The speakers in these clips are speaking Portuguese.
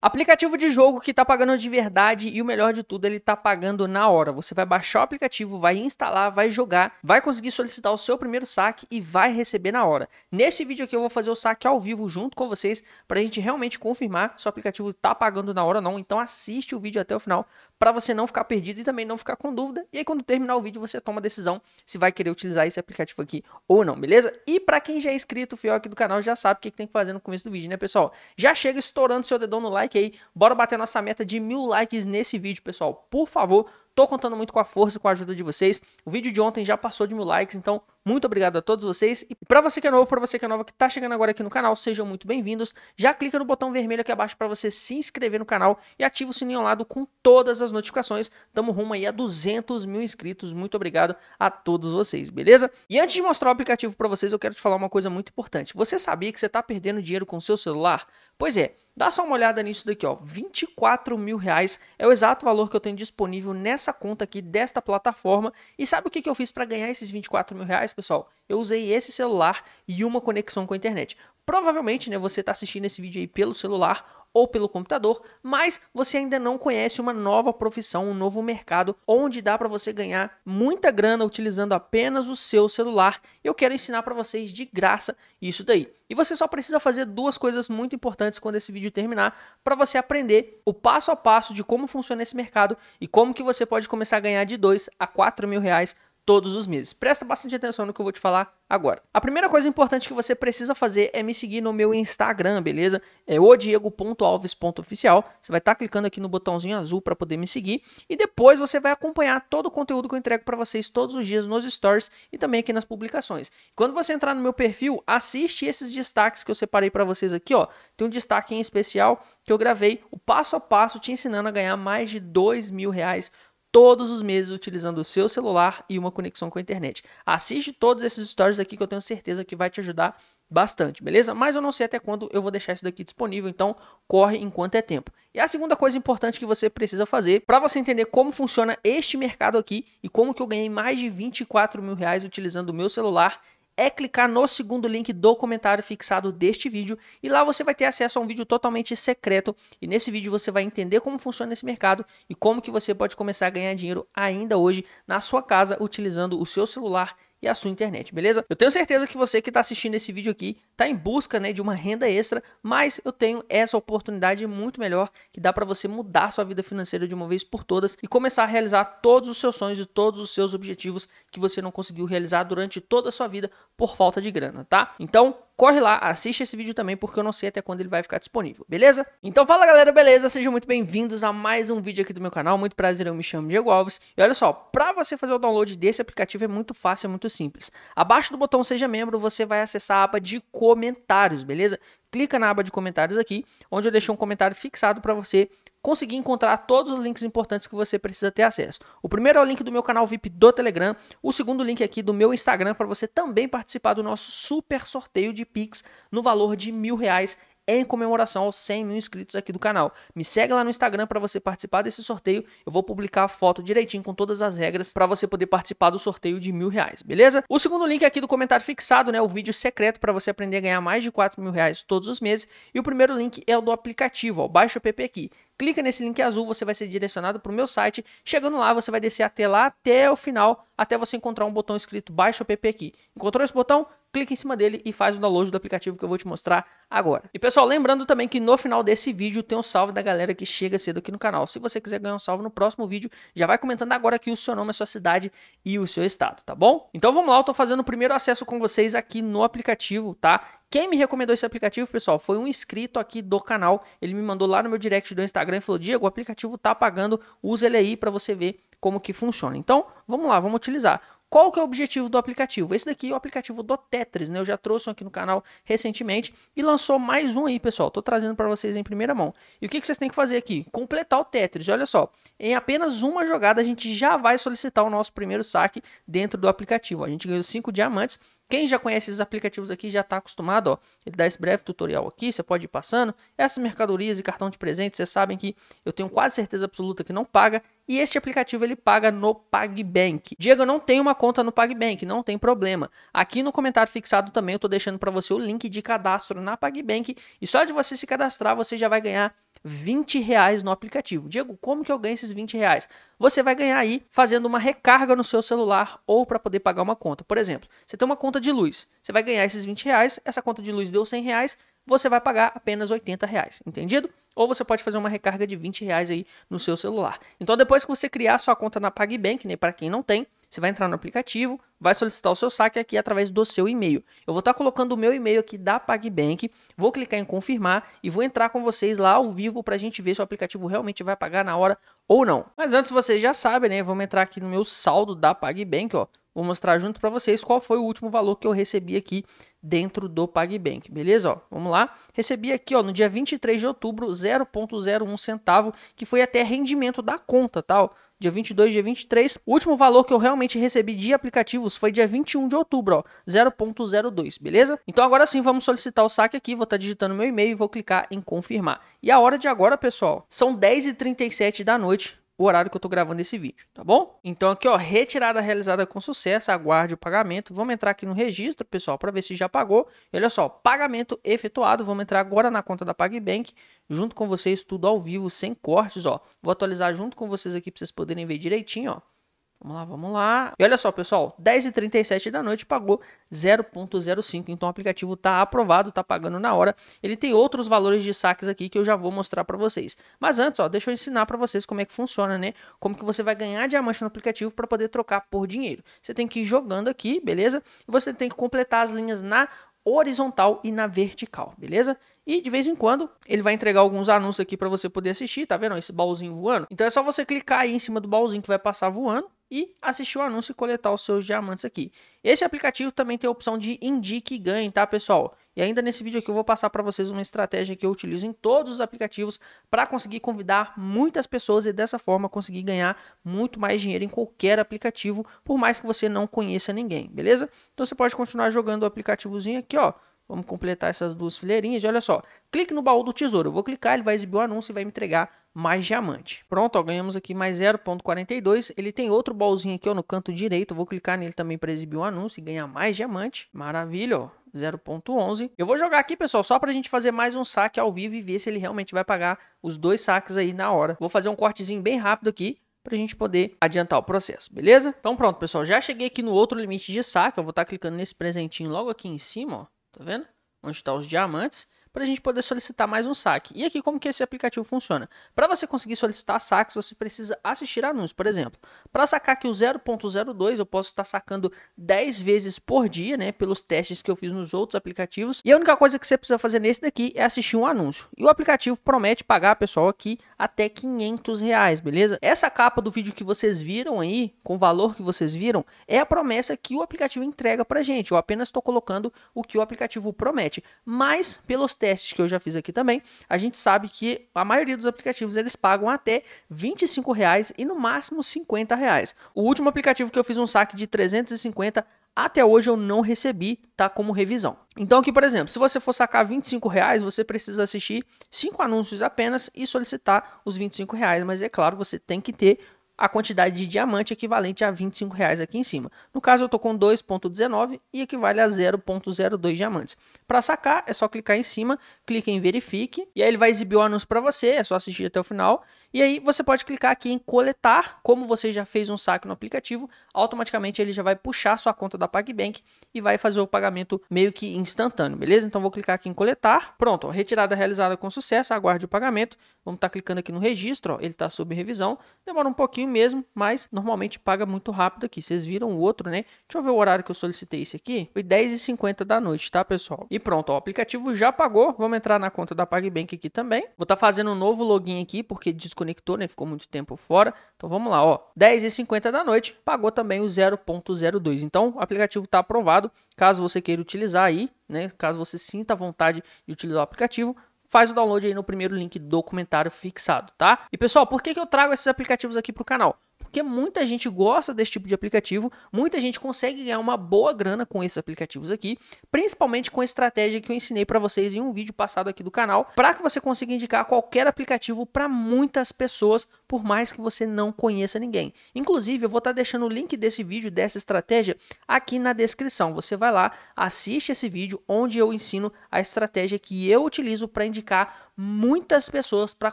Aplicativo de jogo que tá pagando de verdade e o melhor de tudo, ele tá pagando na hora. Você vai baixar o aplicativo, vai instalar, vai jogar, vai conseguir solicitar o seu primeiro saque e vai receber na hora. Nesse vídeo aqui eu vou fazer o saque ao vivo junto com vocês para a gente realmente confirmar se o aplicativo tá pagando na hora ou não. Então assiste o vídeo até o final para você não ficar perdido e também não ficar com dúvida. E aí quando terminar o vídeo você toma a decisão se vai querer utilizar esse aplicativo aqui ou não, beleza? E para quem já é inscrito, fiel aqui do canal, já sabe o que, que tem que fazer no começo do vídeo, né, pessoal? Já chega estourando seu dedão no like aí. Bora bater nossa meta de mil likes nesse vídeo, pessoal. Por favor, Tô contando muito com a força e com a ajuda de vocês. O vídeo de ontem já passou de mil likes, então muito obrigado a todos vocês. E para você que é novo, para você que é nova que tá chegando agora aqui no canal, sejam muito bem-vindos. Já clica no botão vermelho aqui abaixo para você se inscrever no canal e ativa o sininho ao lado com todas as notificações. Tamo rumo aí a 200 mil inscritos. Muito obrigado a todos vocês, beleza? E antes de mostrar o aplicativo para vocês, eu quero te falar uma coisa muito importante. Você sabia que você tá perdendo dinheiro com o seu celular? Pois é, dá só uma olhada nisso daqui, ó. 24 mil reais é o exato valor que eu tenho disponível nessa conta aqui desta plataforma. E sabe o que, que eu fiz para ganhar esses 24 mil reais, pessoal? Eu usei esse celular e uma conexão com a internet. Provavelmente, né, você está assistindo esse vídeo aí pelo celular ou pelo computador, mas você ainda não conhece uma nova profissão, um novo mercado onde dá para você ganhar muita grana utilizando apenas o seu celular. Eu quero ensinar para vocês de graça isso daí. E você só precisa fazer duas coisas muito importantes quando esse vídeo terminar para você aprender o passo a passo de como funciona esse mercado e como que você pode começar a ganhar de 2 a 4 mil reais todos os meses. Presta bastante atenção no que eu vou te falar agora. A primeira coisa importante que você precisa fazer é me seguir no meu Instagram, beleza? É odiego.alves.oficial. Você vai estar tá clicando aqui no botãozinho azul para poder me seguir e depois você vai acompanhar todo o conteúdo que eu entrego para vocês todos os dias nos stories e também aqui nas publicações. Quando você entrar no meu perfil, assiste esses destaques que eu separei para vocês aqui, ó. Tem um destaque em especial que eu gravei o passo a passo te ensinando a ganhar mais de dois mil reais todos os meses utilizando o seu celular e uma conexão com a internet. Assiste todos esses stories aqui que eu tenho certeza que vai te ajudar bastante, beleza? Mas eu não sei até quando eu vou deixar isso daqui disponível, então corre enquanto é tempo. E a segunda coisa importante que você precisa fazer para você entender como funciona este mercado aqui e como que eu ganhei mais de 24 mil reais utilizando o meu celular é clicar no segundo link do comentário fixado deste vídeo e lá você vai ter acesso a um vídeo totalmente secreto e nesse vídeo você vai entender como funciona esse mercado e como que você pode começar a ganhar dinheiro ainda hoje na sua casa utilizando o seu celular e a sua internet, beleza? Eu tenho certeza que você que está assistindo esse vídeo aqui está em busca né, de uma renda extra, mas eu tenho essa oportunidade muito melhor que dá para você mudar sua vida financeira de uma vez por todas e começar a realizar todos os seus sonhos e todos os seus objetivos que você não conseguiu realizar durante toda a sua vida por falta de grana, tá? Então, corre lá, assiste esse vídeo também, porque eu não sei até quando ele vai ficar disponível, beleza? Então fala galera, beleza? Sejam muito bem-vindos a mais um vídeo aqui do meu canal, muito prazer, eu me chamo Diego Alves. E olha só, para você fazer o download desse aplicativo é muito fácil, é muito simples. Abaixo do botão Seja Membro, você vai acessar a aba de comentários, beleza? Clica na aba de comentários aqui, onde eu deixei um comentário fixado para você conseguir encontrar todos os links importantes que você precisa ter acesso. O primeiro é o link do meu canal VIP do Telegram, o segundo link aqui do meu Instagram para você também participar do nosso super sorteio de Pix no valor de mil reais em comemoração aos 100 mil inscritos aqui do canal. Me segue lá no Instagram para você participar desse sorteio. Eu vou publicar a foto direitinho com todas as regras para você poder participar do sorteio de mil reais, beleza? O segundo link aqui do comentário fixado, né? O vídeo secreto para você aprender a ganhar mais de 4 mil reais todos os meses. E o primeiro link é o do aplicativo, ó. Baixa o app aqui. Clica nesse link azul, você vai ser direcionado para o meu site. Chegando lá, você vai descer até lá, até o final, até você encontrar um botão escrito Baixa o app aqui. Encontrou esse botão? clica em cima dele e faz o download do aplicativo que eu vou te mostrar agora. E pessoal, lembrando também que no final desse vídeo tem um salve da galera que chega cedo aqui no canal. Se você quiser ganhar um salve no próximo vídeo, já vai comentando agora aqui o seu nome, a sua cidade e o seu estado, tá bom? Então vamos lá, eu tô fazendo o primeiro acesso com vocês aqui no aplicativo, tá? Quem me recomendou esse aplicativo, pessoal, foi um inscrito aqui do canal. Ele me mandou lá no meu direct do Instagram e falou: Diego, o aplicativo tá pagando, usa ele aí para você ver como que funciona. Então, vamos lá, vamos utilizar. Qual que é o objetivo do aplicativo? Esse daqui é o aplicativo do Tetris, né? Eu já trouxe um aqui no canal recentemente e lançou mais um aí, pessoal. Tô trazendo para vocês em primeira mão. E o que, que vocês têm que fazer aqui? Completar o Tetris. Olha só, em apenas uma jogada a gente já vai solicitar o nosso primeiro saque dentro do aplicativo. A gente ganhou 5 diamantes quem já conhece esses aplicativos aqui já está acostumado, ó. Ele dá esse breve tutorial aqui, você pode ir passando. Essas mercadorias e cartão de presente, vocês sabem que eu tenho quase certeza absoluta que não paga. E este aplicativo ele paga no PagBank. Diego, eu não tenho uma conta no PagBank, não tem problema. Aqui no comentário fixado também eu estou deixando para você o link de cadastro na PagBank. E só de você se cadastrar, você já vai ganhar 20 reais no aplicativo. Diego, como que eu ganho esses 20 reais? Você vai ganhar aí fazendo uma recarga no seu celular ou para poder pagar uma conta. Por exemplo, você tem uma conta conta de luz. Você vai ganhar esses 20 reais, essa conta de luz deu 100 reais, você vai pagar apenas 80 reais, entendido? Ou você pode fazer uma recarga de 20 reais aí no seu celular. Então depois que você criar sua conta na PagBank, né, para quem não tem, você vai entrar no aplicativo, vai solicitar o seu saque aqui através do seu e-mail. Eu vou estar tá colocando o meu e-mail aqui da PagBank, vou clicar em confirmar e vou entrar com vocês lá ao vivo para a gente ver se o aplicativo realmente vai pagar na hora ou não. Mas antes vocês já sabem, né? Vamos entrar aqui no meu saldo da PagBank, ó. Vou mostrar junto para vocês qual foi o último valor que eu recebi aqui dentro do PagBank, beleza? Ó, vamos lá. Recebi aqui, ó, no dia 23 de outubro, 0.01 centavo, que foi até rendimento da conta, tal. Tá, dia 22, dia 23. O último valor que eu realmente recebi de aplicativos foi dia 21 de outubro, ó, 0.02, beleza? Então agora sim, vamos solicitar o saque aqui, vou estar tá digitando meu e-mail e vou clicar em confirmar. E a hora de agora, pessoal, são 10h37 da noite, o horário que eu estou gravando esse vídeo, tá bom? Então aqui, ó, retirada realizada com sucesso, aguarde o pagamento. Vamos entrar aqui no registro, pessoal, para ver se já pagou. E olha só, pagamento efetuado. Vamos entrar agora na conta da PagBank, junto com vocês, tudo ao vivo, sem cortes, ó. Vou atualizar junto com vocês aqui para vocês poderem ver direitinho, ó. Vamos lá, vamos lá. E olha só, pessoal, 10h37 da noite pagou 0.05. Então o aplicativo está aprovado, está pagando na hora. Ele tem outros valores de saques aqui que eu já vou mostrar para vocês. Mas antes, ó, deixa eu ensinar para vocês como é que funciona, né? Como que você vai ganhar diamante no aplicativo para poder trocar por dinheiro. Você tem que ir jogando aqui, beleza? E você tem que completar as linhas na horizontal e na vertical, beleza? E de vez em quando ele vai entregar alguns anúncios aqui para você poder assistir, tá vendo? Esse baúzinho voando. Então é só você clicar aí em cima do baúzinho que vai passar voando e assistir o anúncio e coletar os seus diamantes aqui. Esse aplicativo também tem a opção de indique e ganhe, tá, pessoal? E ainda nesse vídeo aqui eu vou passar para vocês uma estratégia que eu utilizo em todos os aplicativos para conseguir convidar muitas pessoas e dessa forma conseguir ganhar muito mais dinheiro em qualquer aplicativo, por mais que você não conheça ninguém, beleza? Então você pode continuar jogando o aplicativozinho aqui, ó. Vamos completar essas duas fileirinhas e olha só, clique no baú do tesouro. Eu vou clicar, ele vai exibir o anúncio e vai me entregar mais diamante. Pronto, ó, ganhamos aqui mais 0.42. Ele tem outro bolzinho aqui ó, no canto direito. vou clicar nele também para exibir o um anúncio e ganhar mais diamante. Maravilha, ó. 0.11. Eu vou jogar aqui, pessoal, só para a gente fazer mais um saque ao vivo e ver se ele realmente vai pagar os dois saques aí na hora. Vou fazer um cortezinho bem rápido aqui para a gente poder adiantar o processo, beleza? Então pronto, pessoal, já cheguei aqui no outro limite de saque. Eu vou estar tá clicando nesse presentinho logo aqui em cima, ó, tá vendo? Onde estão tá os diamantes para a gente poder solicitar mais um saque. E aqui como que esse aplicativo funciona? Para você conseguir solicitar saques, você precisa assistir anúncios, por exemplo. Para sacar aqui o 0.02, eu posso estar sacando 10 vezes por dia, né, pelos testes que eu fiz nos outros aplicativos. E a única coisa que você precisa fazer nesse daqui é assistir um anúncio. E o aplicativo promete pagar, pessoal, aqui até 500 reais, beleza? Essa capa do vídeo que vocês viram aí, com o valor que vocês viram, é a promessa que o aplicativo entrega para gente. Eu apenas estou colocando o que o aplicativo promete, mas pelos testes testes que eu já fiz aqui também, a gente sabe que a maioria dos aplicativos eles pagam até 25 reais e no máximo 50 reais. O último aplicativo que eu fiz um saque de 350 até hoje eu não recebi, tá como revisão. Então aqui, por exemplo, se você for sacar 25 reais, você precisa assistir 5 anúncios apenas e solicitar os 25 reais, mas é claro, você tem que ter a quantidade de diamante equivalente a 25 reais aqui em cima. No caso, eu estou com 2.19 e equivale a 0.02 diamantes. Para sacar, é só clicar em cima, clica em verifique e aí ele vai exibir o anúncio para você, é só assistir até o final e aí você pode clicar aqui em coletar, como você já fez um saque no aplicativo, automaticamente ele já vai puxar sua conta da PagBank e vai fazer o pagamento meio que instantâneo, beleza? Então vou clicar aqui em coletar. Pronto, retirada realizada com sucesso, aguarde o pagamento. Vamos estar tá clicando aqui no registro, ó, ele está sob revisão. Demora um pouquinho mesmo, mas normalmente paga muito rápido aqui. Vocês viram o outro, né? Deixa eu ver o horário que eu solicitei esse aqui. Foi 10h50 da noite, tá, pessoal? E pronto, ó, o aplicativo já pagou. Vamos entrar na conta da PagBank aqui também. Vou estar tá fazendo um novo login aqui, porque desculpa desconectou, né? Ficou muito tempo fora. Então vamos lá, ó. 10h50 da noite, pagou também o 0.02. Então o aplicativo está aprovado. Caso você queira utilizar aí, né? Caso você sinta vontade de utilizar o aplicativo, faz o download aí no primeiro link do comentário fixado, tá? E pessoal, por que, que eu trago esses aplicativos aqui para o canal? Porque muita gente gosta desse tipo de aplicativo, muita gente consegue ganhar uma boa grana com esses aplicativos aqui, principalmente com a estratégia que eu ensinei para vocês em um vídeo passado aqui do canal, para que você consiga indicar qualquer aplicativo para muitas pessoas, por mais que você não conheça ninguém. Inclusive, eu vou estar tá deixando o link desse vídeo, dessa estratégia, aqui na descrição. Você vai lá, assiste esse vídeo onde eu ensino a estratégia que eu utilizo para indicar muitas pessoas para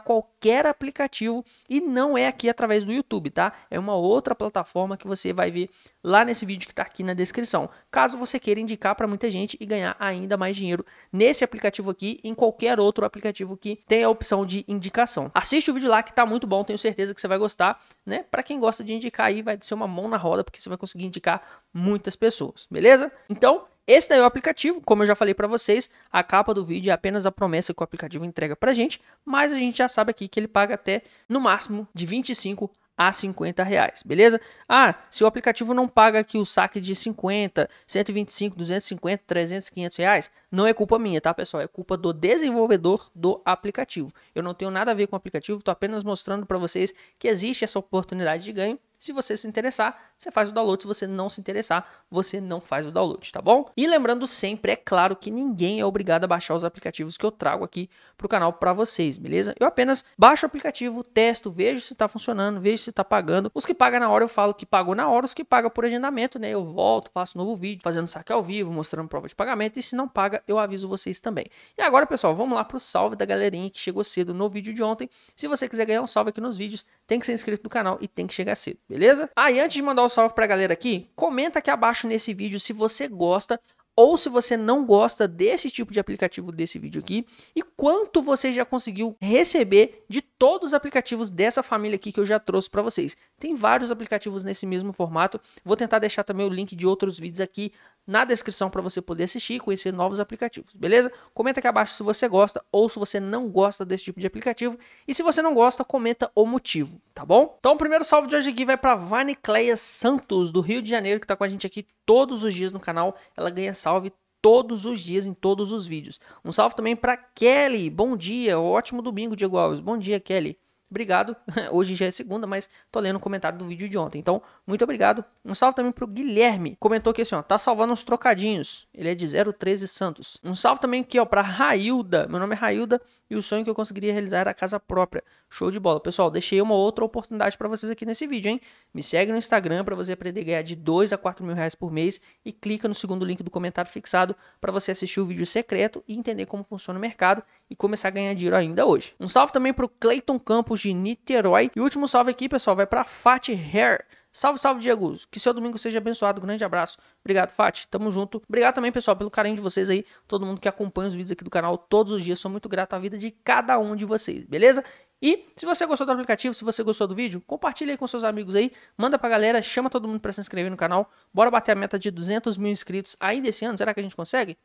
qualquer aplicativo e não é aqui através do YouTube, tá? É uma outra plataforma que você vai ver lá nesse vídeo que está aqui na descrição. Caso você queira indicar para muita gente e ganhar ainda mais dinheiro nesse aplicativo aqui, em qualquer outro aplicativo que tem a opção de indicação. Assiste o vídeo lá que está muito bom, tenho certeza que você vai gostar, né? Para quem gosta de indicar aí, vai ser uma mão na roda porque você vai conseguir indicar muitas pessoas, beleza? Então, esse daí é o aplicativo, como eu já falei para vocês, a capa do vídeo é apenas a promessa que o aplicativo entrega para gente, mas a gente já sabe aqui que ele paga até no máximo de 25 a 50 reais, beleza? Ah, se o aplicativo não paga aqui o saque de 50, 125, 250, 300, 500 reais, não é culpa minha, tá pessoal? É culpa do desenvolvedor do aplicativo. Eu não tenho nada a ver com o aplicativo, estou apenas mostrando para vocês que existe essa oportunidade de ganho. Se você se interessar, você faz o download. Se você não se interessar, você não faz o download, tá bom? E lembrando sempre, é claro que ninguém é obrigado a baixar os aplicativos que eu trago aqui para o canal para vocês, beleza? Eu apenas baixo o aplicativo, testo, vejo se está funcionando, vejo se está pagando. Os que pagam na hora, eu falo que pagou na hora. Os que pagam por agendamento, né? Eu volto, faço um novo vídeo, fazendo saque ao vivo, mostrando prova de pagamento. E se não paga, eu aviso vocês também. E agora, pessoal, vamos lá para o salve da galerinha que chegou cedo no vídeo de ontem. Se você quiser ganhar um salve aqui nos vídeos, tem que ser inscrito no canal e tem que chegar cedo, beleza? Ah, e antes de mandar um salve pra galera aqui, comenta aqui abaixo nesse vídeo se você gosta ou se você não gosta desse tipo de aplicativo desse vídeo aqui e quanto você já conseguiu receber de todos os aplicativos dessa família aqui que eu já trouxe para vocês. Tem vários aplicativos nesse mesmo formato. Vou tentar deixar também o link de outros vídeos aqui na descrição para você poder assistir e conhecer novos aplicativos, beleza? Comenta aqui abaixo se você gosta ou se você não gosta desse tipo de aplicativo. E se você não gosta, comenta o motivo, tá bom? Então o primeiro salve de hoje aqui vai para Vanicleia Santos, do Rio de Janeiro, que está com a gente aqui todos os dias no canal. Ela ganha salve todos os dias em todos os vídeos. Um salve também para Kelly. Bom dia, ótimo domingo, Diego Alves. Bom dia, Kelly. Obrigado. Hoje já é segunda, mas tô lendo o um comentário do vídeo de ontem. Então, muito obrigado. Um salve também pro Guilherme. Comentou aqui assim, ó. Tá salvando uns trocadinhos. Ele é de 013 Santos. Um salve também aqui, ó, pra Railda. Meu nome é Railda e o sonho que eu conseguiria realizar era a casa própria. Show de bola. Pessoal, deixei uma outra oportunidade para vocês aqui nesse vídeo, hein? Me segue no Instagram para você aprender a ganhar de 2 a 4 mil reais por mês e clica no segundo link do comentário fixado para você assistir o vídeo secreto e entender como funciona o mercado e começar a ganhar dinheiro ainda hoje. Um salve também para o Clayton Campos de Niterói. E o último salve aqui, pessoal, vai para Fat Hair. Salve, salve, Diego. Que seu domingo seja abençoado. Grande abraço. Obrigado, Fati. Tamo junto. Obrigado também, pessoal, pelo carinho de vocês aí. Todo mundo que acompanha os vídeos aqui do canal todos os dias. Sou muito grato à vida de cada um de vocês, beleza? E se você gostou do aplicativo, se você gostou do vídeo, compartilha aí com seus amigos aí, manda pra galera, chama todo mundo para se inscrever no canal. Bora bater a meta de 200 mil inscritos ainda esse ano. Será que a gente consegue?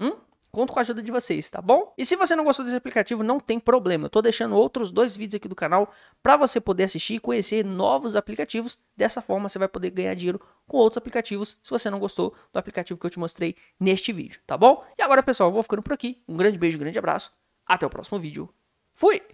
Hum? Conto com a ajuda de vocês, tá bom? E se você não gostou desse aplicativo, não tem problema. Eu tô deixando outros dois vídeos aqui do canal para você poder assistir e conhecer novos aplicativos. Dessa forma, você vai poder ganhar dinheiro com outros aplicativos se você não gostou do aplicativo que eu te mostrei neste vídeo, tá bom? E agora, pessoal, eu vou ficando por aqui. Um grande beijo, um grande abraço. Até o próximo vídeo. Fui!